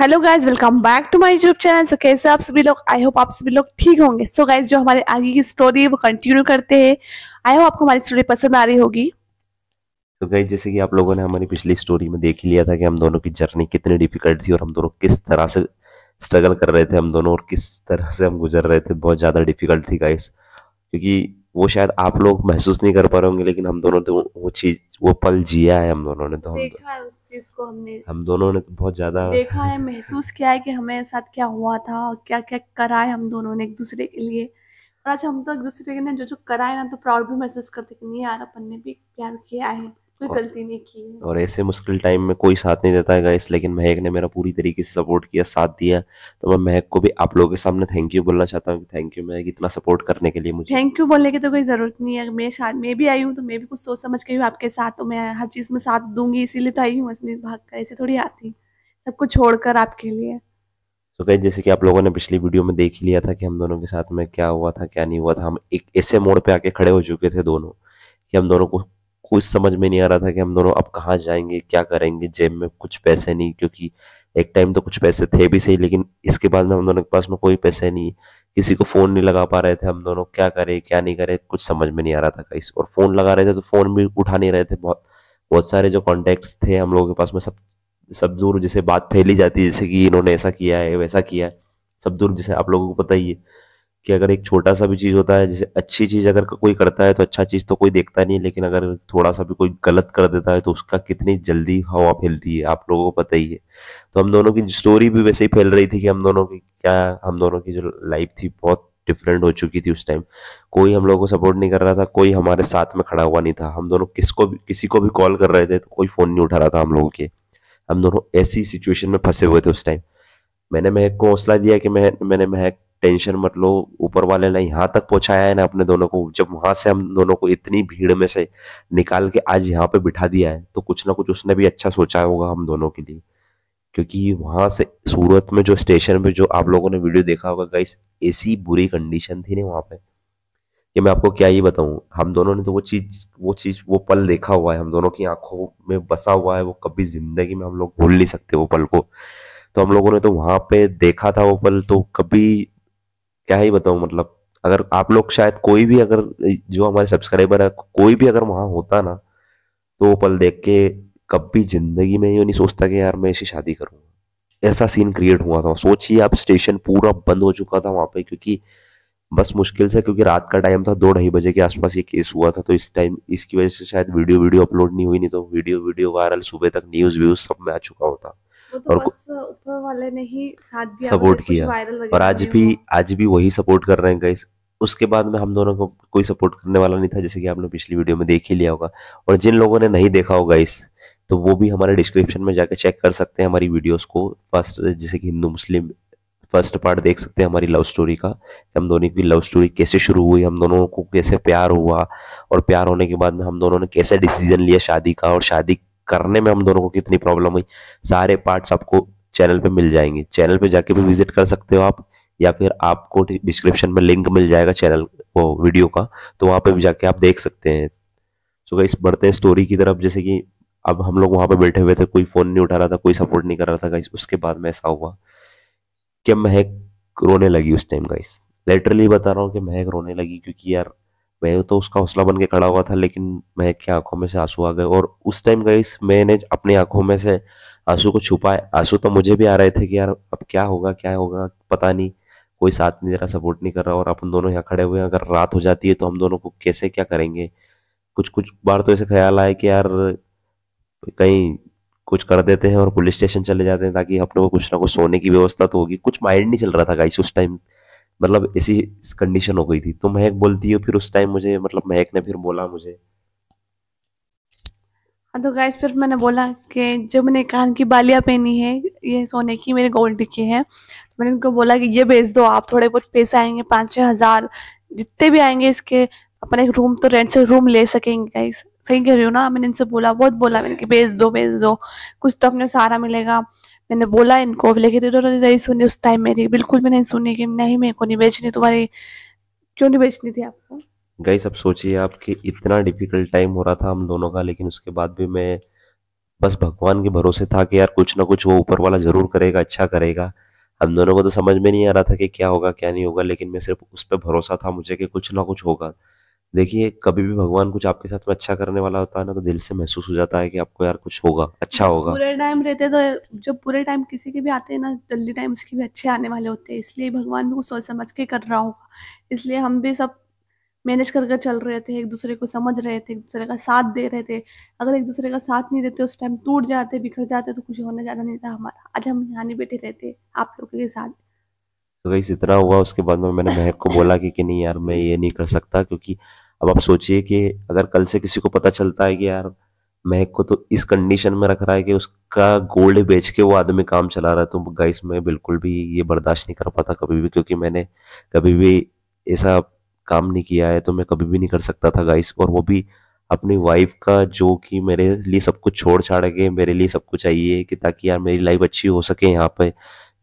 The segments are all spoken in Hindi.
Hello guys welcome back to my YouTube channel so कैसे आप सभी लोग आई होप आप सभी लोग ठीक होंगे सो so गाइज जो हमारे आगे की स्टोरी है वो कंटिन्यू करते हैं आई होप आपको हमारी स्टोरी पसंद आ रही होगी तो गाइज जैसे कि आप लोगों ने हमारी पिछली स्टोरी में देख ही लिया था कि हम दोनों की जर्नी कितनी डिफिकल्ट थी और हम दोनों किस तरह से स्ट्रगल कर रहे थे हम दोनों और किस तरह से हम गुजर रहे थे बहुत ज़्यादा डिफिकल्ट थी गाइज क्योंकि वो शायद आप लोग महसूस नहीं कर पा रहे होंगे लेकिन हम दोनों तो वो चीज वो पल जिया है हम दोनों ने तो हम देखा है उस चीज को हमने तो। हम दोनों ने तो बहुत ज्यादा देखा है महसूस किया है कि हमें साथ क्या हुआ था क्या क्या करा है हम दोनों ने एक दूसरे के लिए और अच्छा हम तो एक दूसरे के ने जो जो करा है ना तो प्राउड भी महसूस करते कि नहीं यार अपन ने भी प्यार किया है गलती नहीं की और ऐसे मुश्किल टाइम में कोई साथ नहीं देता है गाइस लेकिन महक ने मेरा पूरी तरीके से सपोर्ट किया साथ दिया तो मैं महक को भी आप लोगों के सामने थैंक यू बोलना चाहता हूँ थैंक यू महक इतना सपोर्ट करने के लिए मुझे थैंक यू बोलने की तो कोई ज़रूरत नहीं है मैं शायद मैं भी आई हूँ तो मैं भी कुछ सोच समझ के हूँ आपके साथ तो मैं हर चीज़ में साथ दूंगी इसीलिए तो आई हूँ हंसने भाग कर ऐसे थोड़ी आती सबको छोड़कर आपके लिए तो गए जैसे कि आप लोगों ने पिछली वीडियो में देख ही लिया था कि हम दोनों के साथ में क्या हुआ था क्या नहीं हुआ था हम एक ऐसे मोड़ पे आके खड़े हो चुके थे दोनों कि हम दोनों को कुछ समझ में नहीं आ रहा था कि हम दोनों अब कहाँ जाएंगे क्या करेंगे जेब में कुछ पैसे नहीं क्योंकि एक टाइम तो कुछ पैसे थे भी सही लेकिन इसके बाद में हम दोनों के पास में कोई पैसे नहीं किसी को फ़ोन नहीं लगा पा रहे थे हम दोनों क्या करें क्या नहीं करें कुछ समझ में नहीं आ रहा था कहीं और फ़ोन लगा रहे थे तो फ़ोन भी उठा नहीं रहे थे बहुत बहुत सारे जो कॉन्टेक्ट थे हम लोगों के पास में सब सब दूर जैसे बात फैली जाती है जैसे कि इन्होंने ऐसा किया है वैसा किया है सब दूर जैसे आप लोगों को पता ही है कि अगर एक छोटा सा भी चीज़ होता है जैसे अच्छी चीज़ अगर कोई करता है तो अच्छा चीज़ तो कोई देखता नहीं है लेकिन अगर थोड़ा सा भी कोई गलत कर देता है तो उसका कितनी जल्दी हवा फैलती है आप लोगों को पता ही है तो हम दोनों की स्टोरी भी वैसे ही फैल रही थी कि हम दोनों की क्या हम दोनों की जो लाइफ थी बहुत डिफरेंट हो चुकी थी उस टाइम कोई हम लोगों को सपोर्ट नहीं कर रहा था कोई हमारे साथ में खड़ा हुआ नहीं था हम दोनों किसको भी किसी को भी कॉल कर रहे थे तो कोई फ़ोन नहीं उठा रहा था हम लोगों के हम दोनों ऐसी सिचुएशन में फंसे हुए थे उस टाइम मैंने महक को हौसला दिया कि मैं मैंने महक टेंशन मत लो ऊपर वाले ने यहाँ तक पहुँचाया है ना अपने दोनों को जब वहाँ से हम दोनों को इतनी भीड़ में से निकाल के आज यहाँ पे बिठा दिया है तो कुछ ना कुछ उसने भी अच्छा सोचा होगा हम दोनों के लिए क्योंकि वहाँ से सूरत में जो स्टेशन पे जो आप लोगों ने वीडियो देखा होगा गाइस ऐसी बुरी कंडीशन थी ना वहाँ पे कि मैं आपको क्या ये बताऊं हम दोनों ने तो वो चीज़ वो चीज़ वो पल देखा हुआ है हम दोनों की आंखों में बसा हुआ है वो कभी ज़िंदगी में हम लोग भूल नहीं सकते वो पल को तो हम लोगों ने तो वहाँ पे देखा था वो पल तो कभी क्या ही बताऊ मतलब अगर आप लोग शायद कोई भी अगर जो हमारे सब्सक्राइबर है कोई भी अगर वहां होता ना तो वो पल देख के कभी जिंदगी में ये नहीं सोचता कि यार मैं ऐसी शादी करूँगा ऐसा सीन क्रिएट हुआ था सोचिए आप स्टेशन पूरा बंद हो चुका था वहां पे क्योंकि बस मुश्किल से क्योंकि रात का टाइम था दो ढाई बजे के आसपास ये केस हुआ था तो इस टाइम इसकी वजह से शायद वीडियो वीडियो अपलोड नहीं हुई नहीं तो वीडियो वीडियो वायरल सुबह तक न्यूज़ व्यूज़ सब में आ चुका होता तो और ऊपर वाले ने ही साथ दिया मतलब सपोर्ट किया और आज भी आज भी वही सपोर्ट कर रहे हैं गाइस उसके बाद में हम दोनों को कोई सपोर्ट करने वाला नहीं था जैसे कि आपने पिछली वीडियो में देख ही लिया होगा और जिन लोगों ने नहीं देखा होगा इस तो वो भी हमारे डिस्क्रिप्शन में जाके चेक कर सकते हैं हमारी वीडियोस को फर्स्ट जैसे कि हिंदू मुस्लिम फर्स्ट पार्ट देख सकते हैं हमारी लव स्टोरी का हम दोनों की लव स्टोरी कैसे शुरू हुई हम दोनों को कैसे प्यार हुआ और प्यार होने के बाद में हम दोनों ने कैसे डिसीजन लिया शादी का और शादी करने में हम दोनों को कितनी प्रॉब्लम हुई सारे पार्ट्स आपको चैनल पे मिल जाएंगे चैनल पे जाके भी विजिट कर सकते हो आप या फिर आपको डिस्क्रिप्शन में लिंक मिल जाएगा चैनल वो वीडियो का तो वहां पे भी जाके आप देख सकते हैं सो गाइस बढ़ते हैं स्टोरी की तरफ जैसे कि अब हम लोग वहां पे बैठे हुए थे कोई फ़ोन नहीं उठा रहा था कोई सपोर्ट नहीं कर रहा था गाइस उसके बाद में ऐसा हुआ कि महक रोने लगी उस टाइम गाइस लेटरली बता रहा हूँ कि महक रोने लगी क्योंकि यार मैं तो उसका हौसला बन के खड़ा हुआ था लेकिन मैं की आंखों में से आंसू आ गए और उस टाइम गई मैंने अपनी आंखों में से आंसू को छुपाए आंसू तो मुझे भी आ रहे थे कि यार अब क्या होगा क्या होगा पता नहीं कोई साथ नहीं दे रहा सपोर्ट नहीं कर रहा और अपन दोनों यहाँ खड़े हुए हैं अगर रात हो जाती है तो हम दोनों को कैसे क्या करेंगे कुछ कुछ बार तो ऐसे ख्याल आए कि यार कहीं कुछ कर देते हैं और पुलिस स्टेशन चले जाते हैं ताकि अपने को कुछ ना कुछ सोने की व्यवस्था तो होगी कुछ माइंड नहीं चल रहा था गाइस उस टाइम मतलब ऐसी कंडीशन हो गई थी तो महक बोलती है फिर उस टाइम मुझे मतलब महक ने फिर बोला मुझे हाँ, तो गाइस फिर मैंने बोला कि जो मैंने कान की बालियां पहनी है ये सोने की मेरे गोल्ड की है तो मैंने उनको बोला कि ये भेज दो आप थोड़े बहुत पैसे आएंगे पाँच छः हज़ार जितने भी आएंगे इसके अपने एक रूम तो रेंट से रूम ले सकेंगे गाइस सही कह रही हो ना मैंने इनसे बोला बहुत बोला मैंने कि भेज दो भेज दो कुछ तो अपने सहारा मिलेगा मैंने बोला इनको लेकिन इन्होंने नहीं सुनी उस टाइम मेरी बिल्कुल भी नहीं सुनी कि नहीं मेरे को नहीं बेचनी तुम्हारी क्यों नहीं बेचनी थी आपको गई सब सोचिए आपके इतना डिफिकल्ट टाइम हो रहा था हम दोनों का लेकिन उसके बाद भी मैं बस भगवान के भरोसे था कि यार कुछ ना कुछ वो ऊपर वाला जरूर करेगा अच्छा करेगा हम दोनों को तो समझ में नहीं आ रहा था कि क्या होगा क्या नहीं होगा लेकिन मैं सिर्फ उस पर भरोसा था मुझे कि कुछ ना कुछ होगा देखिए कभी भी भगवान कुछ आपके साथ में अच्छा करने वाला होता है ना तो दिल से महसूस हो जाता है कि आपको यार कुछ होगा अच्छा होगा पूरे टाइम रहते तो जो पूरे टाइम किसी के भी आते हैं ना जल्दी टाइम उसके भी अच्छे आने वाले होते हैं इसलिए भगवान भी कुछ सोच समझ के कर रहा होगा इसलिए हम भी सब मैनेज कर कर चल रहे थे एक दूसरे को समझ रहे थे एक दूसरे का साथ दे रहे थे अगर एक दूसरे का साथ नहीं देते उस टाइम टूट जाते बिखर जाते तो कुछ होने ज्यादा नहीं था हमारा आज हम यहाँ नहीं बैठे रहते आप लोगों के साथ तो वही इतना हुआ उसके बाद में मैंने महक को बोला कि, कि नहीं यार मैं ये नहीं कर सकता क्योंकि अब आप सोचिए कि अगर कल से किसी को पता चलता है कि यार महक को तो इस कंडीशन में रख रहा है कि उसका गोल्ड बेच के वो आदमी काम चला रहा है तो गाइस मैं बिल्कुल भी ये बर्दाश्त नहीं कर पाता कभी भी क्योंकि मैंने कभी भी ऐसा काम नहीं किया है तो मैं कभी भी नहीं कर सकता था गाइस और वो भी अपनी वाइफ का जो कि मेरे लिए सब कुछ छोड़ छाड़ के मेरे लिए सब कुछ चाहिए कि ताकि यार मेरी लाइफ अच्छी हो सके यहाँ पे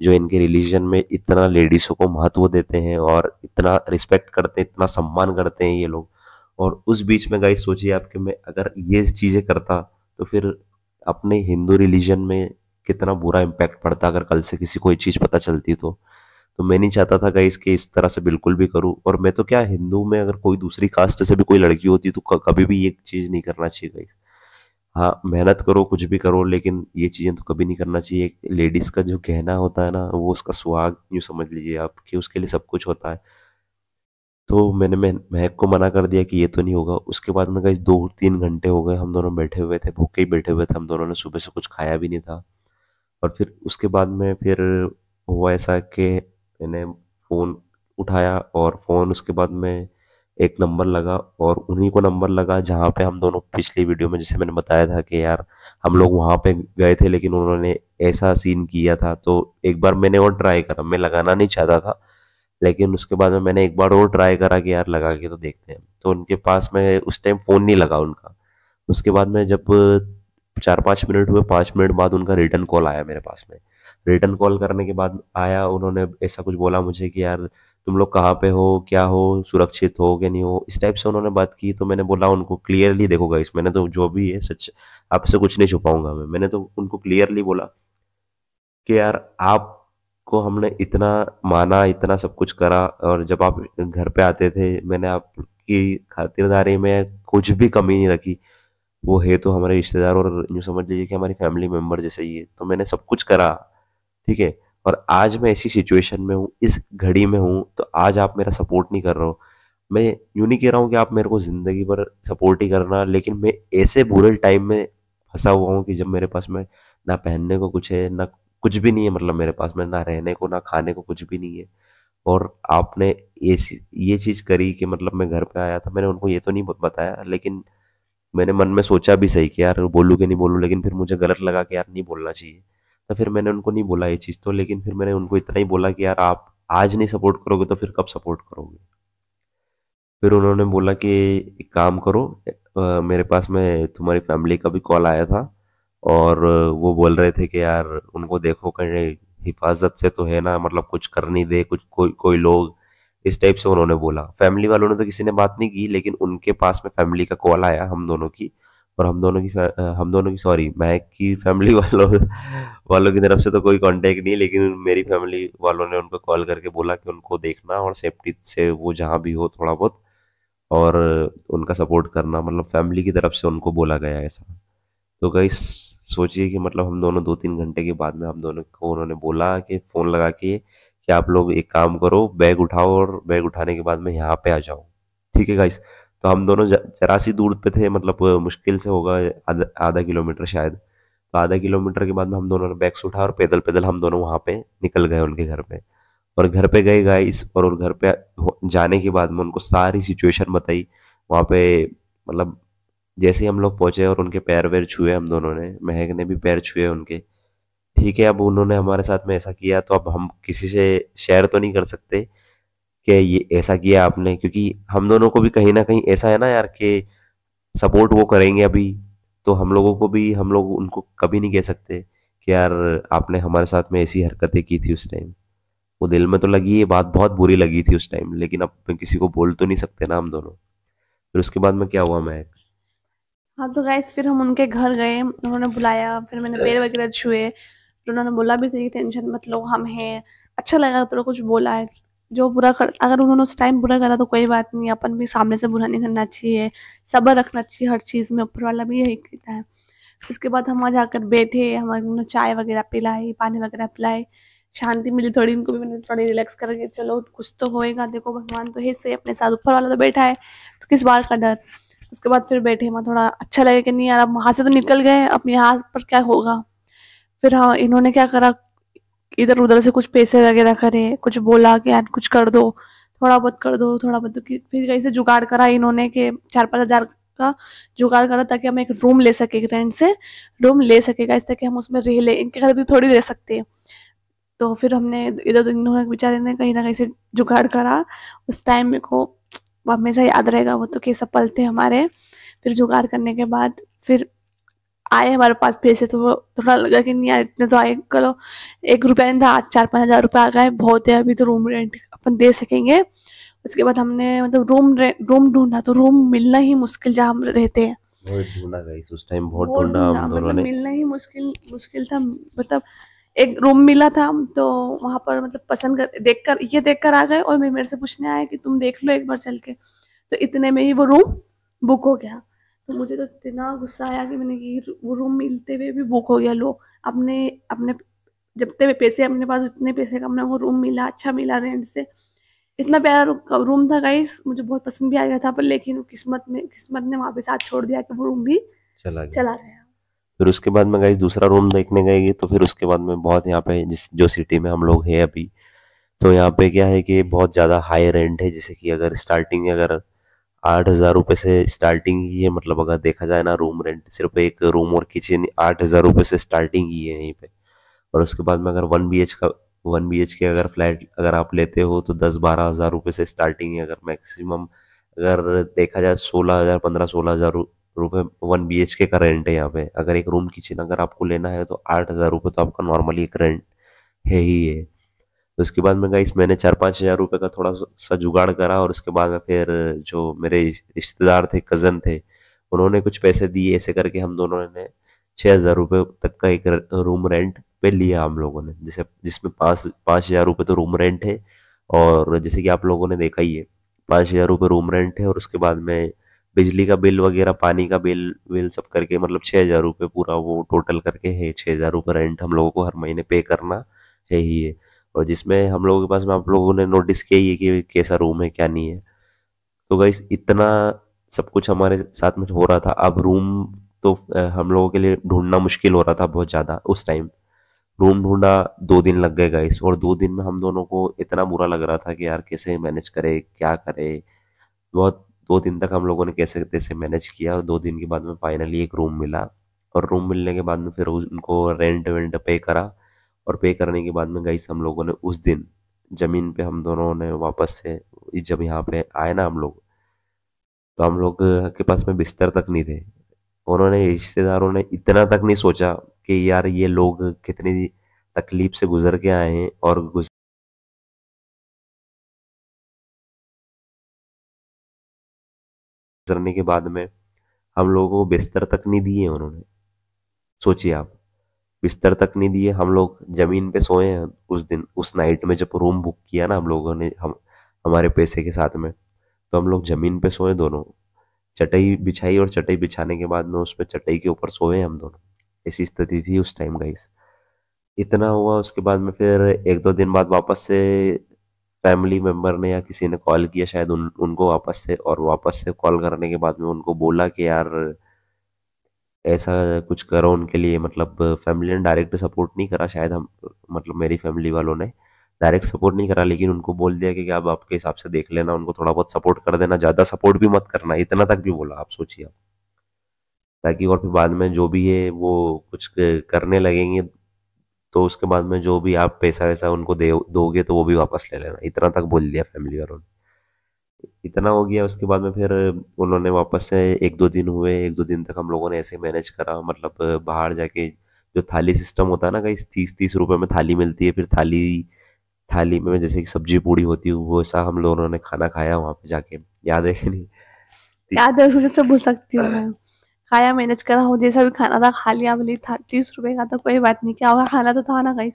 जो इनके रिलीजन में इतना लेडीज़ों को महत्व देते हैं और इतना रिस्पेक्ट करते हैं इतना सम्मान करते हैं ये लोग और उस बीच में गाइस सोचिए आपके मैं अगर ये चीज़ें करता तो फिर अपने हिंदू रिलीजन में कितना बुरा इम्पैक्ट पड़ता अगर कल से किसी को ये चीज़ पता चलती तो तो मैं नहीं चाहता था गाइस कि इस तरह से बिल्कुल भी करूं और मैं तो क्या हिंदू में अगर कोई दूसरी कास्ट से भी कोई लड़की होती तो कभी भी ये चीज़ नहीं करना चाहिए गाइस हाँ मेहनत करो कुछ भी करो लेकिन ये चीज़ें तो कभी नहीं करना चाहिए लेडीज़ का जो कहना होता है ना वो उसका सुहाग यूँ समझ लीजिए आप कि उसके लिए सब कुछ होता है तो मैंने मैं महक को मना कर दिया कि ये तो नहीं होगा उसके बाद में गई दो तीन घंटे हो गए हम दोनों बैठे हुए थे भूखे ही बैठे हुए थे हम दोनों ने सुबह से कुछ खाया भी नहीं था और फिर उसके बाद में फिर हुआ ऐसा कि मैंने फ़ोन उठाया और फ़ोन उसके बाद में एक नंबर लगा और उन्हीं को नंबर लगा जहाँ पे हम दोनों पिछली वीडियो में जैसे मैंने बताया था कि यार हम लोग वहाँ पे गए थे लेकिन उन्होंने ऐसा सीन किया था तो एक बार मैंने और ट्राई करा मैं लगाना नहीं चाहता था लेकिन उसके बाद में मैंने एक बार और ट्राई करा कि यार लगा के तो देखते हैं तो उनके पास में उस टाइम फ़ोन नहीं लगा उनका उसके बाद में जब चार पाँच मिनट हुए पाँच मिनट बाद उनका रिटर्न कॉल आया मेरे पास में रिटर्न कॉल करने के बाद आया उन्होंने ऐसा कुछ बोला मुझे कि यार तुम लोग कहाँ पे हो क्या हो सुरक्षित हो कि नहीं हो इस टाइप से उन्होंने बात की तो मैंने बोला उनको क्लियरली देखो गाइस मैंने तो जो भी है सच आपसे कुछ नहीं छुपाऊंगा मैं मैंने तो उनको क्लियरली बोला कि यार आप को हमने इतना माना इतना सब कुछ करा और जब आप घर पे आते थे मैंने आपकी खातिरदारी में कुछ भी कमी नहीं रखी वो है तो हमारे रिश्तेदार और यूँ समझ लीजिए कि हमारी फैमिली मेम्बर जैसे ही है तो मैंने सब कुछ करा ठीक है और आज मैं ऐसी सिचुएशन में हूँ इस घड़ी में हूँ तो आज आप मेरा सपोर्ट नहीं कर रहे हो मैं यूँ नहीं कह रहा हूँ कि आप मेरे को ज़िंदगी भर सपोर्ट ही करना लेकिन मैं ऐसे बुरे टाइम में फंसा हुआ हूँ कि जब मेरे पास में ना पहनने को कुछ है ना कुछ भी नहीं है मतलब मेरे पास मैं ना रहने को ना खाने को कुछ भी नहीं है और आपने ये ये चीज़ करी कि मतलब मैं घर पे आया था मैंने उनको ये तो नहीं बताया लेकिन मैंने मन में सोचा भी सही कि यार बोलूँ कि नहीं बोलूँ लेकिन फिर मुझे गलत लगा कि यार नहीं बोलना चाहिए तो फिर मैंने उनको नहीं बोला ये चीज़ तो लेकिन फिर मैंने उनको इतना ही बोला कि यार आप आज नहीं सपोर्ट करोगे तो फिर कब सपोर्ट करोगे फिर उन्होंने बोला कि एक काम करो आ, मेरे पास में तुम्हारी फैमिली का भी कॉल आया था और वो बोल रहे थे कि यार उनको देखो कहीं हिफाजत से तो है ना मतलब कुछ कर नहीं दे कुछ कोई कोई लोग इस टाइप से उन्होंने बोला फैमिली वालों ने तो किसी ने बात नहीं की लेकिन उनके पास में फैमिली का कॉल आया हम दोनों की और हम दोनों की हम दोनों की सॉरी मैं की फैमिली वालों वालों की तरफ से तो कोई कांटेक्ट नहीं लेकिन मेरी फैमिली वालों ने उनको कॉल करके बोला कि उनको देखना और सेफ्टी से वो जहाँ भी हो थोड़ा बहुत और उनका सपोर्ट करना मतलब फैमिली की तरफ से उनको बोला गया ऐसा तो कई सोचिए कि मतलब हम दोनों दो तीन घंटे के बाद में हम दोनों को उन्होंने बोला कि फ़ोन लगा के कि आप लोग एक काम करो बैग उठाओ और बैग उठाने के बाद में यहाँ पे आ जाओ ठीक है गाइस तो हम दोनों जरा सी दूर पे थे मतलब मुश्किल से होगा आधा किलोमीटर शायद तो आधा किलोमीटर के बाद में हम दोनों ने बैग्स उठा और पैदल पैदल हम दोनों वहाँ पे निकल गए उनके घर पे और घर पे गए गाइस और घर पे जाने के बाद में उनको सारी सिचुएशन बताई वहाँ पे मतलब जैसे ही हम लोग पहुंचे और उनके पैर वैर छुए हम दोनों ने महक ने भी पैर छुए उनके ठीक है अब उन्होंने हमारे साथ में ऐसा किया तो अब हम किसी से शेयर तो नहीं कर सकते कि ये ऐसा किया आपने क्योंकि हम दोनों को भी कहीं ना कहीं ऐसा है ना यार कि सपोर्ट वो करेंगे अभी तो हम लोगों को भी हम लोग उनको कभी नहीं कह सकते कि यार आपने हमारे साथ में ऐसी हरकतें की थी उस टाइम वो दिल में तो लगी ये बात बहुत बुरी लगी थी उस टाइम लेकिन अब किसी को बोल तो नहीं सकते ना हम दोनों फिर उसके बाद में क्या हुआ मैं हाँ तो गैस फिर हम उनके घर गए उन्होंने बुलाया फिर मैंने पैर हाँ। वगैरह छुए फिर उन्होंने बोला भी सही टेंशन मत लो हम हैं अच्छा लगा तो कुछ बोला है जो बुरा कर अगर उन्होंने उस टाइम बुरा करा तो कोई बात नहीं अपन भी सामने से बुरा नहीं करना चाहिए सब्र रखना चाहिए हर चीज़ में ऊपर वाला भी यही कहता है उसके बाद हम वहाँ जाकर बैठे हमारे उन्होंने चाय वगैरह पिलाई पानी वगैरह पिलाई शांति मिली थोड़ी इनको भी मैंने थोड़ी रिलैक्स करके चलो कुछ तो होएगा देखो भगवान तो है से अपने साथ ऊपर वाला तो बैठा है तो किस बार का डर उसके बाद फिर बैठे वहाँ थोड़ा अच्छा लगे कि नहीं यार अब वहाँ से तो निकल गए अब यहाँ पर क्या होगा फिर हाँ इन्होंने क्या करा इधर उधर से कुछ पैसे वगैरह करे कुछ बोला कि यार कुछ कर दो थोड़ा बहुत कर दो थोड़ा बहुत फिर कहीं से जुगाड़ करा इन्होंने कि चार पाँच हज़ार का जुगाड़ करा ताकि हम एक रूम ले सके रेंट से रूम ले सकेगा इस ताकि हम उसमें रह ले इनके घर भी थोड़ी रह सकते हैं तो फिर हमने इधर उधर तो इन्होंने बेचारे ने कहीं ना कहीं से जुगाड़ करा उस टाइम मेरे को वो हमेशा याद रहेगा वो तो कि सब पल थे हमारे फिर जुगाड़ करने के बाद फिर आए हमारे पास फिर से तो वो थोड़ा लगा कि नहीं यार इतने तो आए करो एक रुपया नहीं था आज चार पाँच हज़ार रुपये आ गए बहुत है अभी तो रूम रेंट अपन दे सकेंगे उसके बाद हमने मतलब रूम रूम ढूंढा तो रूम मिलना ही मुश्किल जहाँ हम रहते हैं ढूंढा उस टाइम बहुत ढूंढा हम मतलब मिलना ही मुश्किल मुश्किल था मतलब एक रूम मिला था तो वहाँ पर मतलब पसंद कर देख कर ये देख कर आ गए और मेरे से पूछने आए कि तुम देख लो एक बार चल के तो इतने में ही वो रूम बुक हो गया तो मुझे तो इतना गुस्सा आया कि मैंने कि वो रूम मिलते हुए भी बुक हो गया लो अपने अपने जब तक पैसे अपने पास उतने पैसे का मैं वो रूम मिला अच्छा मिला रेंट से इतना प्यारा रूम था गई मुझे बहुत पसंद भी आ गया था पर लेकिन किस्मत में किस्मत ने वहाँ पे साथ छोड़ दिया कि वो रूम भी चला, चला रहा फिर उसके बाद में गई दूसरा रूम देखने गएगी तो फिर उसके बाद में बहुत यहाँ पे जिस जो सिटी में हम लोग हैं अभी तो यहाँ पे क्या है कि बहुत ज़्यादा हाई रेंट है जैसे कि अगर स्टार्टिंग अगर आठ हज़ार रुपये से स्टार्टिंग ही है मतलब अगर देखा जाए ना रूम रेंट सिर्फ एक रूम और किचन आठ हज़ार रुपये से स्टार्टिंग ही है यहीं पे और उसके बाद में अगर वन बी का वन बी के अगर फ्लैट अगर आप लेते हो तो दस बारह हज़ार रुपये से स्टार्टिंग है अगर मैक्सिमम अगर देखा जाए सोलह हज़ार पंद्रह सोलह हज़ार रुपये वन बी एच के का रेंट है यहाँ पे अगर एक रूम किचन अगर आपको लेना है तो आठ हज़ार रुपये तो आपका नॉर्मली एक रेंट है ही है तो उसके बाद में गाइस मैंने चार पाँच हज़ार रुपये का थोड़ा सा जुगाड़ करा और उसके बाद में फिर जो मेरे रिश्तेदार थे कज़न थे उन्होंने कुछ पैसे दिए ऐसे करके हम दोनों ने छः हज़ार रुपये तक का एक रूम रेंट पे लिया हम लोगों ने जैसे जिसमें पाँच पाँच हज़ार रुपये तो रूम रेंट है और जैसे कि आप लोगों ने देखा ही है पाँच हज़ार रुपये रूम रेंट है और उसके बाद में बिजली का बिल वगैरह पानी का बिल बिल सब करके मतलब छः हज़ार रुपये पूरा वो टोटल करके है छः हज़ार रुपये रेंट हम लोगों को हर महीने पे करना है ही है और जिसमें हम लोगों के पास में आप लोगों ने नोटिस किया ही है कि कैसा रूम है क्या नहीं है तो गई इतना सब कुछ हमारे साथ में हो रहा था अब रूम तो हम लोगों के लिए ढूंढना मुश्किल हो रहा था बहुत ज़्यादा उस टाइम रूम ढूंढा दो दिन लग गए गाइस और दो दिन में हम दोनों को इतना बुरा लग रहा था कि यार कैसे मैनेज करे क्या करे बहुत दो दिन तक हम लोगों ने कैसे कैसे मैनेज किया और दो दिन के बाद में फाइनली एक रूम मिला और रूम मिलने के बाद में फिर उनको रेंट वेंट पे करा और पे करने के बाद में गई हम लोगों ने उस दिन ज़मीन पे हम दोनों ने वापस से जब यहाँ पे आए ना हम लोग तो हम लोग के पास में बिस्तर तक नहीं थे उन्होंने रिश्तेदारों ने इतना तक नहीं सोचा कि यार ये लोग कितनी तकलीफ से गुजर के आए हैं और करने के बाद में हम लोगों को बिस्तर तक नहीं दिए उन्होंने सोचिए आप बिस्तर तक नहीं दिए हम लोग ज़मीन पे सोए हैं उस दिन उस नाइट में जब रूम बुक किया ना हम लोगों ने हम हमारे पैसे के साथ में तो हम लोग ज़मीन पे सोए दोनों चटाई बिछाई और चटाई बिछाने के बाद में उस पर चटाई के ऊपर सोए हम दोनों ऐसी स्थिति थी उस टाइम गाइस इतना हुआ उसके बाद में फिर एक दो दिन बाद वापस से फैमिली मेम्बर ने या किसी ने कॉल किया शायद उन उनको वापस से और वापस से कॉल करने के बाद में उनको बोला कि यार ऐसा कुछ करो उनके लिए मतलब फैमिली ने डायरेक्ट सपोर्ट नहीं करा शायद हम मतलब मेरी फैमिली वालों ने डायरेक्ट सपोर्ट नहीं करा लेकिन उनको बोल दिया कि आप आपके हिसाब से देख लेना उनको थोड़ा बहुत सपोर्ट कर देना ज़्यादा सपोर्ट भी मत करना इतना तक भी बोला आप सोचिए आप ताकि और फिर बाद में जो भी है वो कुछ करने लगेंगे तो उसके बाद में जो भी आप पैसा वैसा उनको दे दोगे तो वो भी वापस ले लेना इतना तक बोल दिया फैमिली वालों ने इतना हो गया उसके बाद में फिर उन्होंने वापस से एक दो दिन हुए एक दो दिन तक हम लोगों ने ऐसे मैनेज करा मतलब बाहर जाके जो थाली सिस्टम होता है ना कहीं तीस तीस रुपये में थाली मिलती है फिर थाली थाली में जैसे कि सब्जी पूड़ी होती है वो ऐसा हम लोगों ने खाना खाया वहाँ पे जाके याद है कि नहीं याद है उसको सब भूल सकती हूँ मैं खाया मैनेज करा हो जैसा भी खाना था खा लिया बोली था तीस रुपये का था कोई बात नहीं क्या होगा खाना तो था ना कहीं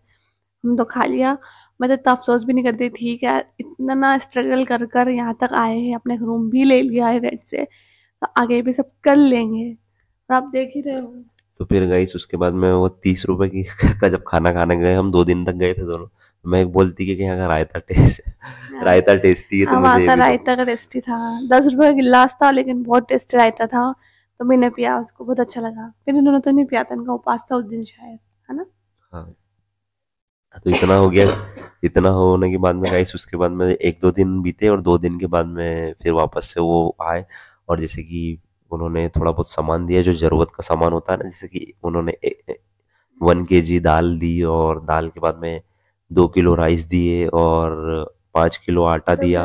हम तो खा लिया मैं मतलब तो इतना अफसोस भी नहीं करती थी क्या इतना ना स्ट्रगल कर कर यहाँ तक आए हैं अपने रूम भी ले लिया है रेंट से तो आगे भी सब कर लेंगे और आप देख ही रहे हो तो फिर गई उसके बाद में वो तीस रुपए की का जब खाना खाने गए हम दो दिन तक गए थे दोनों मैं बोलती कि यहाँ का रायता टेस्ट हाँ। रायता टेस्टी है तो हाँ, मुझे तो तो रायता का टेस्टी था दस रुपए का गिलास था लेकिन बहुत टेस्टी रायता था तो मैंने पिया उसको बहुत अच्छा लगा फिर उन्होंने तो नहीं पिया था तो इनका उपास था उस दिन शायद है ना हाँ।, हाँ तो इतना हो गया इतना होने के बाद में गाइस उसके बाद में एक दो दिन बीते और दो दिन के बाद में फिर वापस से वो आए और जैसे कि उन्होंने थोड़ा बहुत सामान दिया जो ज़रूरत का सामान होता है ना जैसे कि उन्होंने वन के जी दाल दी और दाल के बाद में दो किलो राइस दिए और पाँच किलो आटा तो दिया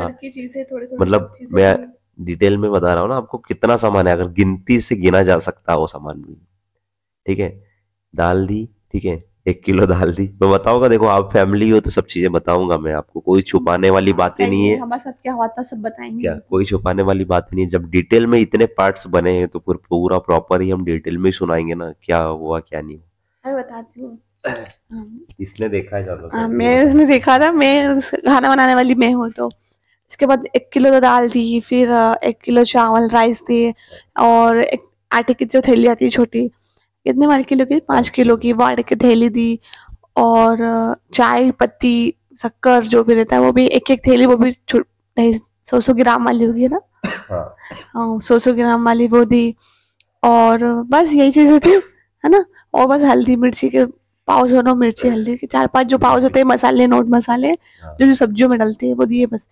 मतलब मैं डिटेल में बता रहा हूँ ना आपको कितना सामान है अगर गिनती से गिना जा सकता है वो सामान भी ठीक है दाल दी ठीक है एक किलो दाल दी मैं बताऊंगा देखो आप फैमिली हो तो सब चीजें बताऊंगा मैं आपको कोई छुपाने वाली हाँ, बातें नहीं है हमारे साथ क्या हुआ था सब बताएंगे क्या कोई छुपाने वाली बात नहीं है जब डिटेल में इतने पार्ट्स बने हैं तो फिर पूरा प्रॉपर ही हम डिटेल में सुनाएंगे ना क्या हुआ क्या नहीं हुआ मैं बताती हूँ इसने देखा है ज्यादा हाँ, मैं इसने देखा था मैं खाना बनाने वाली मैं हूँ तो इसके बाद एक किलो दाल तो दी फिर एक किलो चावल राइस दिए और एक आटे की जो थैली आती है छोटी कितने वाले किलो की पाँच किलो की वो आटे की थैली दी और चाय पत्ती शक्कर जो भी रहता है वो भी एक एक थैली वो भी नहीं सौ सौ ग्राम वाली होगी ना हाँ, हाँ सौ सौ ग्राम वाली वो दी और बस यही चीज़ें थी है ना और बस हल्दी मिर्ची के पाव जो ना मिर्ची हल्दी के चार पांच जो पाव होते हैं मसाले नोट मसाले हाँ। जो जो सब्जियों में डलते हैं वो दिए बस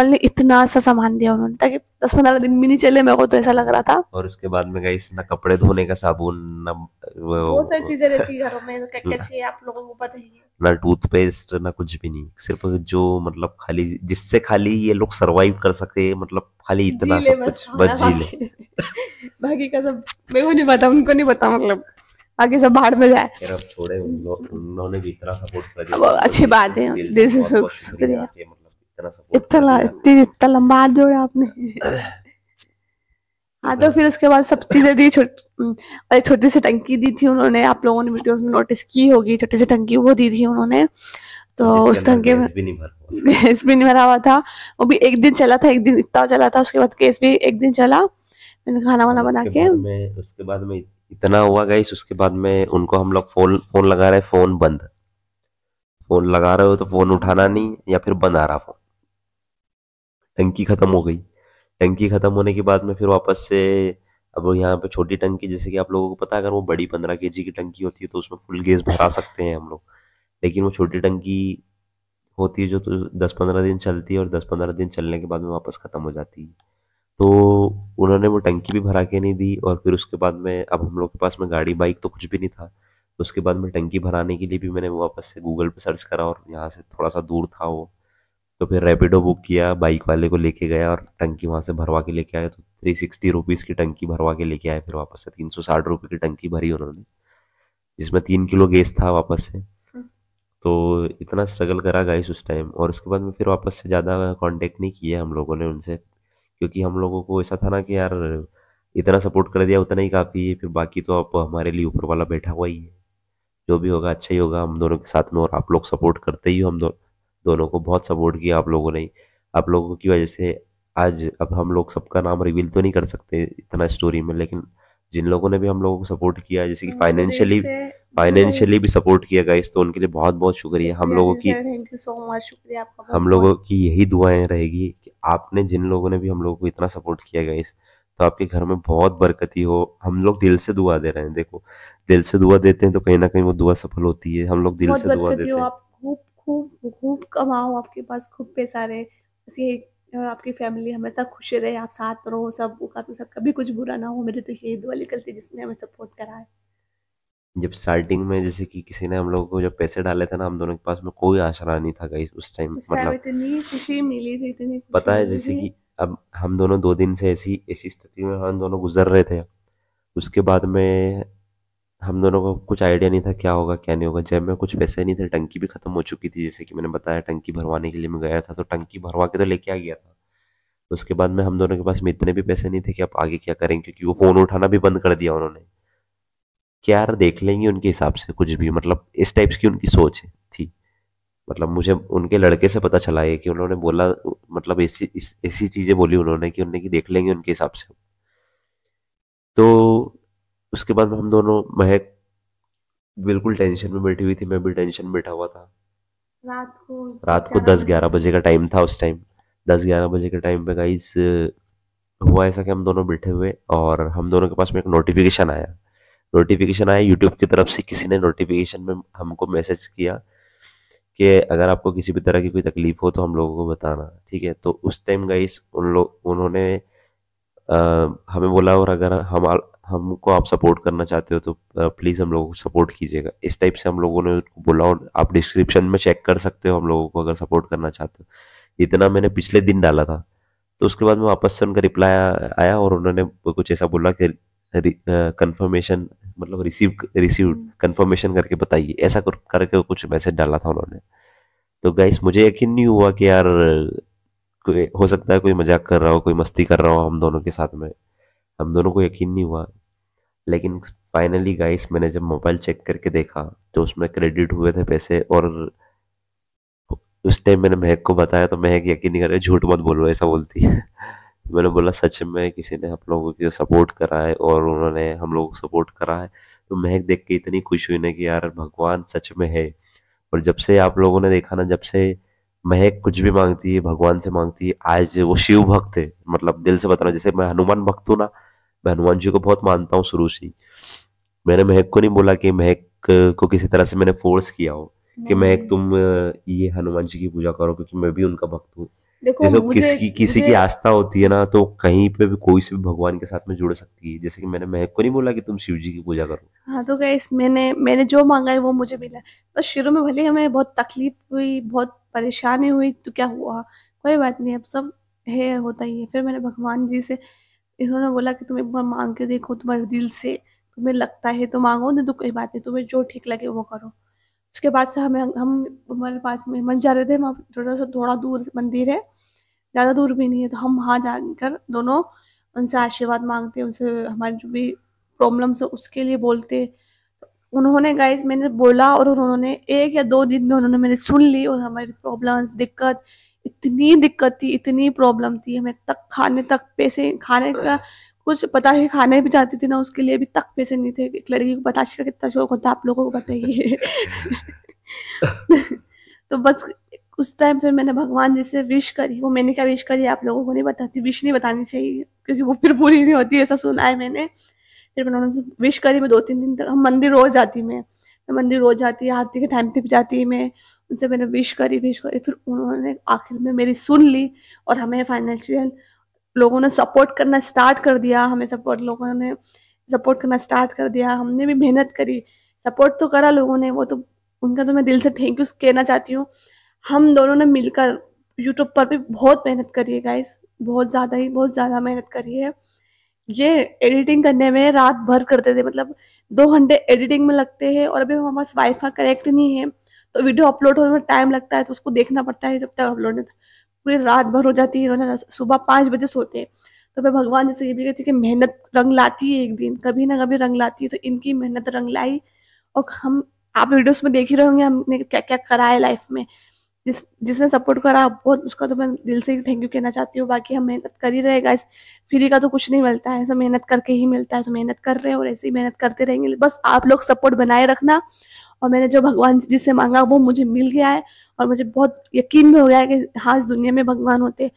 और इतना सा सामान दिया उन्होंने ताकि दस पंद्रह दिन भी नहीं चले मेरे को तो ऐसा लग रहा था और उसके बाद में गई ना कपड़े धोने का साबुन ना बहुत सारी चीजें रहती है घरों में क्या क्या चाहिए आप लोगों को पता ही ना टूथपेस्ट ना कुछ भी नहीं सिर्फ जो मतलब खाली जिससे खाली ये लोग सरवाइव कर सकते मतलब खाली इतना सब कुछ बस जी हाँ। ले बाकी का सब मेरे को नहीं पता उनको नहीं पता मतलब आगे सब बाहर में जाए छोड़े उन्होंने भी इतना सपोर्ट कर अच्छी बात है दिल से शुक्रिया मतलब इतना इतना लंबा हाथ जोड़ा आपने हाँ तो फिर उसके बाद सब चीजें दी छोटी छोटी सी टंकी दी थी उन्होंने आप लोगों ने वीडियोस में नोटिस की होगी छोटी सी टंकी वो दी थी उन्होंने तो उस टंकी में गैस भी नहीं भरा हुआ था वो भी एक दिन चला था एक दिन इतना चला था उसके बाद गैस भी एक दिन चला मैंने खाना वाना हाँ, बना के उसके बाद में इतना हुआ गाइस उसके बाद में उनको हम लोग फोन फोन लगा रहे फोन बंद फोन लगा रहे हो तो फोन उठाना नहीं या फिर बंद आ रहा फोन टंकी खत्म हो गई टंकी खत्म होने के बाद में फिर वापस से अब यहाँ पे छोटी टंकी जैसे कि आप लोगों को पता है अगर वो बड़ी पंद्रह के की टंकी होती है तो उसमें फुल गैस भरा सकते हैं हम लोग लेकिन वो छोटी टंकी होती है जो तो दस पंद्रह दिन चलती है और दस पंद्रह दिन चलने के बाद में वापस ख़त्म हो जाती है तो उन्होंने वो टंकी भी भरा के नहीं दी और फिर उसके बाद में अब हम लोग के पास में गाड़ी बाइक तो कुछ भी नहीं था तो उसके बाद में टंकी भराने के लिए भी मैंने वापस से गूगल पे सर्च करा और यहाँ से थोड़ा सा दूर था वो तो फिर रेपिडो बुक किया बाइक वाले को लेके गया और टंकी वहाँ से भरवा के लेके आया तो थ्री सिक्सटी रुपीज़ की टंकी भरवा के लेके आए फिर वापस से तीन सौ साठ रुपये की टंकी भरी उन्होंने जिसमें तीन किलो गैस था वापस से हम्म। तो इतना स्ट्रगल करा गाइस उस टाइम और उसके बाद में फिर वापस से ज़्यादा कांटेक्ट नहीं किया हम लोगों ने उनसे क्योंकि हम लोगों को ऐसा था ना कि यार इतना सपोर्ट कर दिया उतना ही काफ़ी है फिर बाकी तो आप हमारे लिए ऊपर वाला बैठा हुआ ही है जो भी होगा अच्छा ही होगा हम दोनों के साथ में और आप लोग सपोर्ट करते ही हो हम दो, दोनों को बहुत सपोर्ट किया आप लोगों ने आप लोगों की वजह से आज अब हम लोग सबका नाम रिवील तो नहीं कर सकते इतना स्टोरी में लेकिन जिन लोगों ने भी हम लोगों को सपोर्ट किया जैसे कि फाइनेंशियली फाइनेंशियली तो भी सपोर्ट किया गाइस तो उनके लिए बहुत बहुत शुक्रिया हम लोगों की थैंक यू सो मच शुक्रिया आपका हम लोगों की यही दुआएं रहेगी कि आपने जिन लोगों ने भी हम लोगों को इतना सपोर्ट किया गाइस तो आपके घर में बहुत बरकती हो हम लोग दिल से दुआ दे रहे हैं देखो दिल से दुआ देते हैं तो कहीं ना कहीं वो दुआ सफल होती है हम लोग दिल से दुआ देते हैं आप खूब खूब खूब कमाओ आपके पास खूब पैसा रहे बस ये आपकी फैमिली हमेशा खुश रहे आप साथ रहो सब कभी कुछ बुरा ना हो मेरे तो यही दुआ निकलती जिसने हमें सपोर्ट करा है जब स्टार्टिंग में जैसे कि किसी ने हम लोगों को जब पैसे डाले थे ना हम दोनों के पास में कोई आसरा नहीं था गाइस उस टाइम मतलब इतनी खुशी मिली थी इतनी पता है जैसे कि अब हम दोनों दो दिन से ऐसी ऐसी स्थिति में हम दोनों गुजर रहे थे उसके बाद में हम दोनों को कुछ आइडिया नहीं था क्या होगा क्या नहीं होगा जब में कुछ पैसे नहीं थे टंकी भी ख़त्म हो चुकी थी जैसे कि मैंने बताया टंकी भरवाने के लिए मैं गया था तो टंकी भरवा के तो लेके आ गया था उसके बाद में हम दोनों के पास में इतने भी पैसे नहीं थे कि आप आगे क्या करें क्योंकि वो फ़ोन उठाना भी बंद कर दिया उन्होंने कि यार देख लेंगे उनके हिसाब से कुछ भी मतलब इस टाइप्स की उनकी सोच थी मतलब मुझे उनके लड़के से पता चला है कि उन्होंने बोला मतलब ऐसी ऐसी चीज़ें बोली उन्होंने कि उन्होंने कि देख लेंगे उनके हिसाब से तो उसके बाद हम दोनों महक बिल्कुल टेंशन में बैठी हुई थी मैं भी टेंशन में बैठा हुआ था रात को रात को दस ग्यारह बजे का टाइम था उस टाइम दस ग्यारह बजे के टाइम पे गाइस हुआ ऐसा कि हम दोनों बैठे हुए और हम दोनों के पास में एक नोटिफिकेशन आया नोटिफिकेशन आया यूट्यूब की तरफ से किसी ने नोटिफिकेशन में हमको मैसेज किया कि अगर आपको किसी भी तरह की कोई तकलीफ हो तो हम लोगों को बताना ठीक है तो उस टाइम गाइस उन लोग उन्होंने आ, हमें बोला और अगर हम हमको आप सपोर्ट करना चाहते हो तो प्लीज़ हम लोगों को सपोर्ट कीजिएगा इस टाइप से हम लोगों ने उनको बोला और आप डिस्क्रिप्शन में चेक कर सकते हो हम लोगों को अगर सपोर्ट करना चाहते हो इतना मैंने पिछले दिन डाला था तो उसके बाद में वापस से उनका रिप्लाई आया और उन्होंने कुछ ऐसा बोला कि कंफर्मेशन मतलब रिसीव रिसीव कंफर्मेशन करके बताइए ऐसा कर, करके कुछ मैसेज डाला था उन्होंने तो गाइस मुझे यकीन नहीं हुआ कि यार कोई हो सकता है कोई मजाक कर रहा हो कोई मस्ती कर रहा हो हम दोनों के साथ में हम दोनों को यकीन नहीं हुआ लेकिन फाइनली गाइस मैंने जब मोबाइल चेक करके देखा तो उसमें क्रेडिट हुए थे पैसे और उस टाइम मैंने महक को बताया तो महक यकीन नहीं कर रहा झूठ मत बोलो ऐसा बोलती है मैंने बोला सच में किसी ने हम लोगों की सपोर्ट करा है और उन्होंने हम लोगों को सपोर्ट करा है तो महक देख के इतनी खुश हुई ना कि यार भगवान सच में है और जब से आप लोगों ने देखा ना जब से महक कुछ भी मांगती है भगवान से मांगती है आज वो शिव भक्त है मतलब दिल से बता रहा जैसे मैं हनुमान भक्त हूँ ना मैं हनुमान जी को बहुत मानता हूँ शुरू से मैंने महक को नहीं बोला कि महक को किसी तरह से मैंने फोर्स किया हो कि महक तुम ये हनुमान जी की पूजा करो क्योंकि मैं भी उनका भक्त हूँ देखो मुझे किसी किसी की आस्था होती है ना तो कहीं पे भी कोई से भी भगवान के साथ में जुड़ सकती है जैसे कि मैंने महक को नहीं बोला कि तुम शिव जी की पूजा करो हाँ तो क्या मैंने मैंने जो मांगा है वो मुझे मिला तो शुरू में भले हमें बहुत तकलीफ हुई बहुत परेशानी हुई तो क्या हुआ कोई बात नहीं अब सब है होता ही है फिर मैंने भगवान जी से इन्होंने बोला कि तुम एक बार मांग के देखो तुम्हारे दिल से तुम्हें लगता है तो मांगो नहीं तो कोई बात नहीं तुम्हें जो ठीक लगे वो करो उसके बाद से हमें हम हमारे पास में मन जा रहे थे वहाँ थोड़ा सा थोड़ा दूर मंदिर है ज़्यादा दूर भी नहीं है तो हम वहाँ जाकर दोनों उनसे आशीर्वाद मांगते उनसे हमारी जो भी प्रॉब्लम्स है उसके लिए बोलते तो उन्होंने गाइज मैंने बोला और उन्होंने एक या दो दिन में उन्होंने मेरी सुन ली और हमारी प्रॉब्लम दिक्कत इतनी दिक्कत थी इतनी प्रॉब्लम थी हमें तक खाने तक पैसे खाने का कुछ पता ही खाने भी जाती थी ना उसके लिए भी तक पैसे नहीं थे एक लड़की को पता का कितना शौक होता आप लोगों को बताइए तो बस उस टाइम फिर मैंने भगवान जी से विश करी वो मैंने क्या विश करी आप लोगों को नहीं बताती विश नहीं बतानी चाहिए क्योंकि वो फिर पूरी नहीं होती ऐसा सुना है मैंने फिर मैंने उनसे विश करी मैं दो तीन दिन तक हम मंदिर रोज जाती मैं मैं मंदिर रोज जाती आरती के टाइम पे भी जाती मैं उनसे मैंने विश करी विश करी फिर उन्होंने आखिर में मेरी सुन ली और हमें फाइनेंशियल लोगों ने सपोर्ट करना स्टार्ट कर दिया हमें सपोर्ट लोगों ने सपोर्ट करना स्टार्ट कर दिया हमने भी मेहनत करी सपोर्ट तो करा लोगों ने वो तो उनका तो मैं दिल से थैंक यू कहना चाहती हूँ हम दोनों ने मिलकर यूट्यूब पर भी बहुत मेहनत करी है गाइस बहुत ज़्यादा ही बहुत ज़्यादा मेहनत करी है ये एडिटिंग करने में रात भर करते थे मतलब दो घंटे एडिटिंग में लगते हैं और अभी हमारे पास वाईफाई कनेक्ट नहीं है तो वीडियो अपलोड होने में टाइम लगता है तो उसको देखना पड़ता है जब तक अपलोड नहीं पूरी रात भर हो जाती है इन्होंने सुबह पाँच बजे सोते हैं तो मैं भगवान जैसे ये भी कहती कि मेहनत रंग लाती है एक दिन कभी ना कभी रंग लाती है तो इनकी मेहनत रंग लाई और हम आप वीडियोस में देख ही रहे होंगे हमने क्या क्या करा है लाइफ में जिस जिसने सपोर्ट करा बहुत उसका तो मैं दिल से ही थैंक यू कहना चाहती हूँ बाकी हम मेहनत कर ही रहे गाइस फ्री का तो कुछ नहीं मिलता है ऐसा मेहनत करके ही मिलता है तो मेहनत कर रहे हैं और ऐसे ही मेहनत करते रहेंगे बस आप लोग सपोर्ट बनाए रखना और मैंने जो भगवान जिससे मांगा वो मुझे मिल गया है और मुझे बहुत यकीन भी हो गया है कि हाँ इस दुनिया में भगवान होते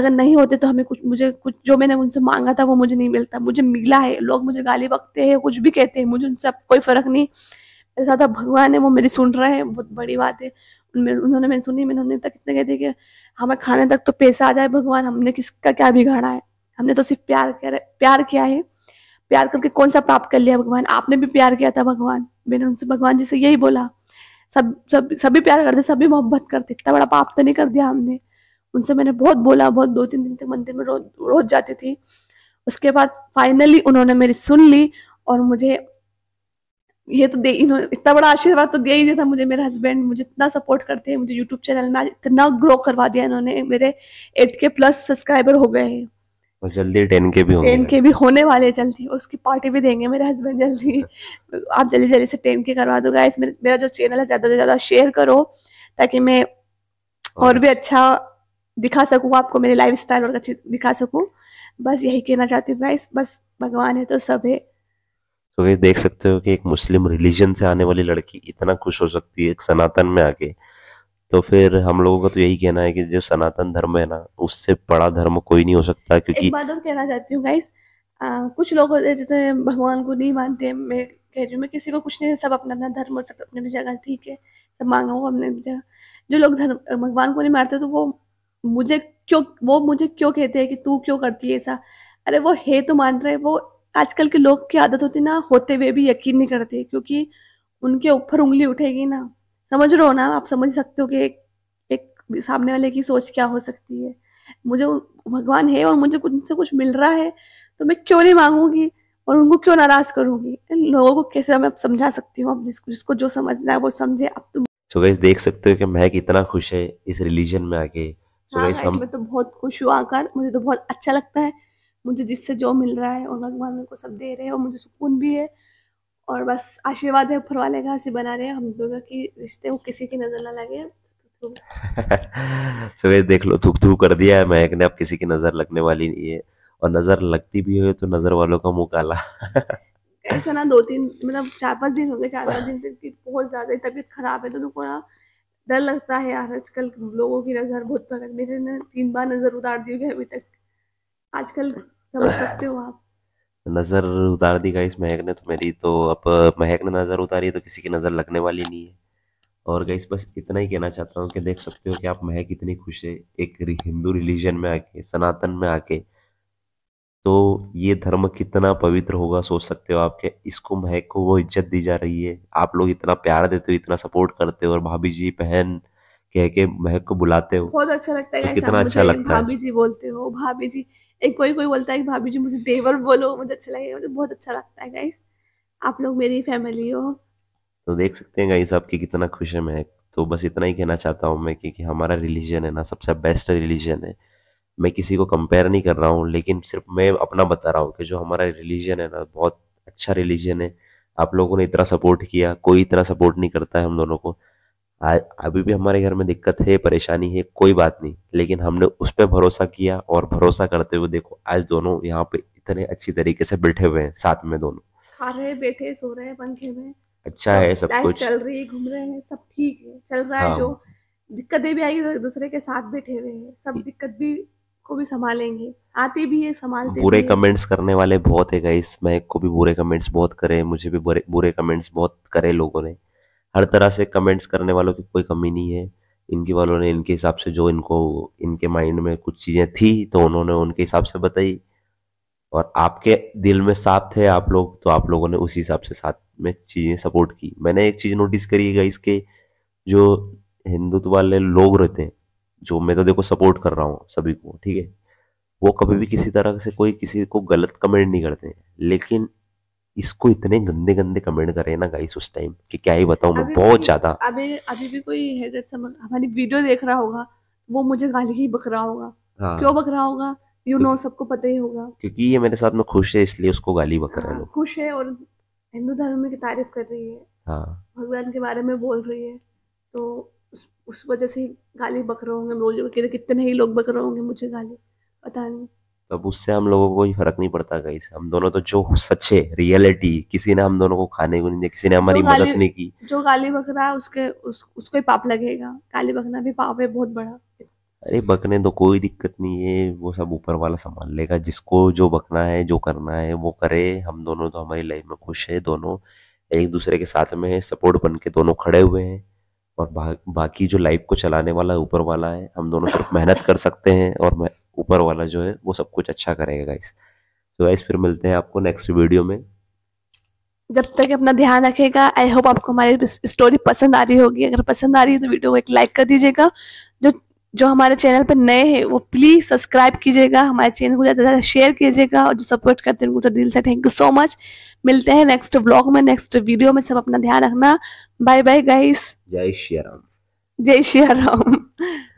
अगर नहीं होते तो हमें कुछ मुझे कुछ जो मैंने उनसे मांगा था वो मुझे नहीं मिलता मुझे मिला है लोग मुझे गाली बकते हैं कुछ भी कहते हैं मुझे उनसे अब कोई फ़र्क नहीं ऐसा था भगवान है वो मेरी सुन रहे हैं बहुत बड़ी बात है उन्होंने मैंने सुनी मैंने उन्होंने तक इतने कह दिए कि हमें खाने तक तो पैसा आ जाए भगवान हमने किसका क्या बिगाड़ा है हमने तो सिर्फ प्यार कर प्यार किया है प्यार करके कौन सा पाप कर लिया भगवान आपने भी प्यार किया था भगवान मैंने उनसे भगवान जी से यही बोला सब सब सभी प्यार करते सभी मोहब्बत करते इतना बड़ा पाप तो नहीं कर दिया हमने उनसे मैंने बहुत बोला बहुत दो तीन दिन तक मंदिर में रोज रोज जाती थी उसके बाद फाइनली उन्होंने मेरी सुन ली और मुझे ये तो दे इन्होंने इतना बड़ा आशीर्वाद तो दिया ही नहीं था मुझे मेरे हस्बैंड मुझे इतना सपोर्ट करते हैं मुझे यूट्यूब चैनल में इतना ग्रो करवा दिया इन्होंने मेरे एट के प्लस सब्सक्राइबर हो गए हैं और जल्दी टेन के भी होंगे टेन के भी होने वाले जल्दी और उसकी पार्टी भी देंगे मेरे हस्बैंड जल्दी आप जल्दी जल्दी से टेन के करवा दो गाइस मेरा जो चैनल है ज्यादा से ज्यादा शेयर करो ताकि मैं और भी अच्छा दिखा सकूँ आपको मेरे लाइफ स्टाइल और अच्छी दिखा सकूँ बस यही कहना चाहती हूँ गाइस बस भगवान है तो सब है तो so, ये देख सकते हो कि एक मुस्लिम रिलीजन से आने वाली लड़की इतना खुश हो सकती है एक सनातन में आके तो फिर हम लोगों का तो यही कहना है कि जो सनातन धर्म है ना उससे बड़ा धर्म कोई नहीं हो सकता क्योंकि एक बात और कहना चाहती हूँ गाइस कुछ लोग होते हैं जैसे भगवान को नहीं मानते मैं कह रही हूँ मैं किसी को कुछ नहीं सब अपना अपना धर्म और सब अपने भी जगह ठीक है सब मांगा हुआ अपने जगह जो लोग धर्म भगवान को नहीं मानते तो वो मुझे क्यों वो मुझे क्यों कहते हैं कि तू क्यों करती है ऐसा अरे वो है तो मान रहे वो आजकल के लोग की आदत होती ना होते हुए भी यकीन नहीं करते क्योंकि उनके ऊपर उंगली उठेगी ना समझ रहे हो ना आप समझ सकते हो कि एक एक सामने वाले की सोच क्या हो सकती है मुझे भगवान है और मुझे उनसे कुछ मिल रहा है तो मैं क्यों नहीं मांगूंगी और उनको क्यों नाराज करूंगी लोगों को कैसे मैं समझा सकती हूँ अब जिसको जिसको जो समझना है वो समझे अब तुम सो गाइस देख सकते हो कि मैं कितना खुश है इस रिलीजन में आके सो हाँ, हम... मैं तो बहुत खुश हुआ आकर मुझे तो बहुत अच्छा लगता है मुझे जिससे जो मिल रहा है और भगवान मेरे को सब दे रहे हैं और मुझे सुकून भी है और बस आशीर्वाद है ऊपर वाले का ऐसे बना रहे हैं हम दोनों की रिश्ते वो किसी की नज़र ना लगे तो ये देख लो थुक थुक कर दिया है मैं अब किसी की नज़र लगने वाली नहीं है और नज़र लगती भी हो तो नज़र वालों का मुंह काला ऐसा ना दो तीन मतलब चार पांच दिन हो गए चार पांच दिन से बहुत ज़्यादा तबीयत खराब है तो मेरे को ना डर लगता है यार आजकल लोगों की नज़र बहुत पकड़ मेरे ने तीन बार नज़र उतार दी है अभी तक आजकल समझ सकते हो आप नजर उतार दी गई महक ने तो मेरी तो अब महक ने नजर उतारी तो किसी की नजर लगने वाली नहीं है और गई बस इतना ही कहना चाहता हूँ कि देख सकते हो कि आप महक इतनी खुश है एक हिंदू रिलीजन में आके सनातन में आके तो ये धर्म कितना पवित्र होगा सोच सकते हो आपके इसको महक को वो इज्जत दी जा रही है आप लोग इतना प्यार देते हो इतना सपोर्ट करते हो और भाभी जी बहन कह के महक को बुलाते हो बहुत अच्छा लगता है तो कितना अच्छा लगता है भाभी जी बोलते हो भाभी जी एक कोई कोई बोलता है कि भाभी जी मुझे देवर बोलो मुझे अच्छा लगे मुझे बहुत अच्छा लगता है गाइस आप लोग मेरी फैमिली हो तो देख सकते हैं गाइस आपकी कितना खुश है महक तो बस इतना ही कहना चाहता हूँ मैं कि, कि हमारा रिलीजन है ना सबसे बेस्ट रिलीजन है मैं किसी को कंपेयर नहीं कर रहा हूँ लेकिन सिर्फ मैं अपना बता रहा हूँ कि जो हमारा रिलीजन है ना बहुत अच्छा रिलीजन है आप लोगों ने इतना सपोर्ट किया कोई इतना सपोर्ट नहीं करता है हम दोनों को आज अभी भी हमारे घर में दिक्कत है परेशानी है कोई बात नहीं लेकिन हमने उस पर भरोसा किया और भरोसा करते हुए देखो आज दोनों यहाँ पे इतने अच्छी तरीके से बैठे हुए हैं साथ में दोनों खा रहे बैठे सो रहे हैं पंखे में अच्छा है सब कुछ चल रही है घूम रहे हैं सब ठीक है चल रहा हाँ। है जो दिक्कतें भी आएगी तो दूसरे के साथ बैठे हुए हैं सब दिक्कत भी को भी संभालेंगे आते भी है संभालते बुरे कमेंट्स करने वाले बहुत है गाइस मैं को भी बुरे कमेंट्स बहुत करे मुझे भी बुरे बुरे कमेंट्स बहुत करे लोगों ने हर तरह से कमेंट्स करने वालों की कोई कमी नहीं है इनके वालों ने इनके हिसाब से जो इनको इनके माइंड में कुछ चीज़ें थी तो उन्होंने उनके हिसाब से बताई और आपके दिल में साथ थे आप लोग तो आप लोगों ने उसी हिसाब से साथ में चीज़ें सपोर्ट की मैंने एक चीज़ नोटिस करी है इसके जो हिंदुत्व वाले लोग रहते हैं जो मैं तो देखो सपोर्ट कर रहा हूँ सभी को ठीक है वो कभी भी किसी तरह से कोई किसी को गलत कमेंट नहीं करते लेकिन इसको इतने गंदे गंदे कमेंट करे ना गाइस उस टाइम कि क्या ही बताऊं मैं बहुत ज्यादा अभी अभी भी कोई हेटर समझ हमारी वीडियो देख रहा होगा वो मुझे गाली ही बकरा होगा हाँ। क्यों बकरा होगा यू नो सबको पता ही होगा क्योंकि ये मेरे साथ में खुश है इसलिए उसको गाली बक रहा हाँ, खुश है और हिंदू धर्म की तारीफ कर रही है हाँ। भगवान के बारे में बोल रही है तो उस, उस वजह से गाली बक होंगे कितने ही लोग बक होंगे मुझे गाली पता नहीं तो अब उससे हम लोगों को कोई फर्क नहीं पड़ता गई हम दोनों तो जो सच्चे रियलिटी किसी ने हम दोनों को खाने को नहीं दिया किसी ने हमारी मदद नहीं की जो गाली बक उसके उस, उसको ही पाप लगेगा गाली बकना भी पाप है बहुत बड़ा अरे बकने तो कोई दिक्कत नहीं है वो सब ऊपर वाला संभाल लेगा जिसको जो बकना है जो करना है वो करे हम दोनों तो हमारी लाइफ में खुश है दोनों एक दूसरे के साथ में है सपोर्ट बन के दोनों खड़े हुए हैं और बा, बाकी जो लाइफ को चलाने वाला ऊपर वाला है हम दोनों सिर्फ मेहनत कर सकते हैं और ऊपर वाला जो है वो सब कुछ अच्छा करेगा गाइस तो गाइस फिर मिलते हैं आपको नेक्स्ट वीडियो में जब तक अपना ध्यान रखेगा आई होप आपको हमारी स्टोरी पसंद आ रही होगी अगर पसंद आ रही है तो वीडियो को एक लाइक कर दीजिएगा जो हमारे चैनल पर नए हैं वो प्लीज़ सब्सक्राइब कीजिएगा हमारे चैनल को ज़्यादा ज़्यादा शेयर कीजिएगा और जो सपोर्ट करते हैं उनको तो दिल से थैंक यू सो मच मिलते हैं नेक्स्ट ब्लॉग में नेक्स्ट वीडियो में सब अपना ध्यान रखना बाय बाय गाइस जय श्री राम जय श्री राम